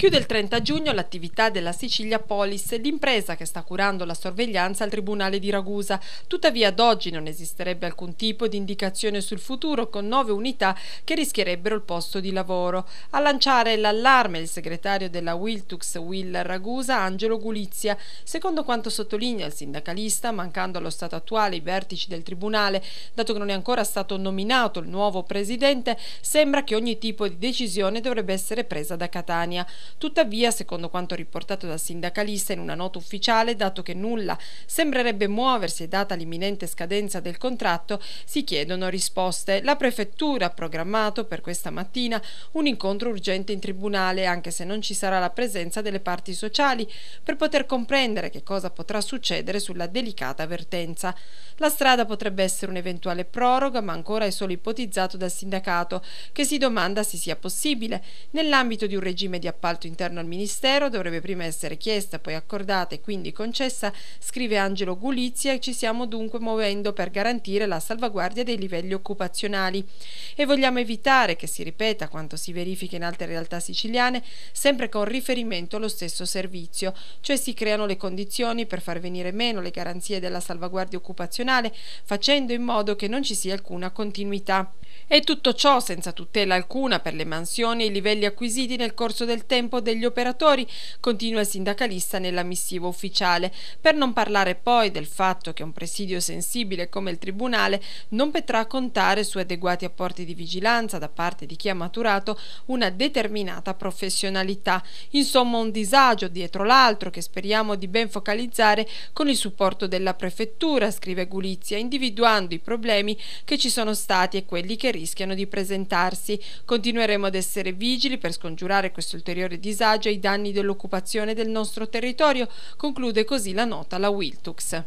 Chiude il 30 giugno l'attività della Sicilia Polis, l'impresa che sta curando la sorveglianza al Tribunale di Ragusa. Tuttavia ad oggi non esisterebbe alcun tipo di indicazione sul futuro con nove unità che rischierebbero il posto di lavoro. A lanciare l'allarme il segretario della Wiltux Will Ragusa, Angelo Gulizia. Secondo quanto sottolinea il sindacalista, mancando allo stato attuale i vertici del Tribunale, dato che non è ancora stato nominato il nuovo presidente, sembra che ogni tipo di decisione dovrebbe essere presa da Catania. Tuttavia, secondo quanto riportato dal sindacalista in una nota ufficiale, dato che nulla sembrerebbe muoversi e data l'imminente scadenza del contratto, si chiedono risposte. La prefettura ha programmato per questa mattina un incontro urgente in tribunale, anche se non ci sarà la presenza delle parti sociali, per poter comprendere che cosa potrà succedere sulla delicata avvertenza. La strada potrebbe essere un'eventuale proroga, ma ancora è solo ipotizzato dal sindacato, che si domanda se sia possibile, nell'ambito di un regime di appalto appalto interno al Ministero dovrebbe prima essere chiesta, poi accordata e quindi concessa, scrive Angelo Gulizia e ci stiamo dunque muovendo per garantire la salvaguardia dei livelli occupazionali. E vogliamo evitare che si ripeta quanto si verifica in altre realtà siciliane, sempre con riferimento allo stesso servizio, cioè si creano le condizioni per far venire meno le garanzie della salvaguardia occupazionale, facendo in modo che non ci sia alcuna continuità. E tutto ciò senza tutela alcuna per le mansioni e i livelli acquisiti nel corso del tempo tempo degli operatori, continua il sindacalista nella missiva ufficiale, per non parlare poi del fatto che un presidio sensibile come il Tribunale non potrà contare su adeguati apporti di vigilanza da parte di chi ha maturato una determinata professionalità. Insomma un disagio dietro l'altro che speriamo di ben focalizzare con il supporto della Prefettura, scrive Gulizia, individuando i problemi che ci sono stati e quelli che rischiano di presentarsi. Continueremo ad essere vigili per scongiurare questo ulteriore disagio i danni dell'occupazione del nostro territorio, conclude così la nota la Wiltux.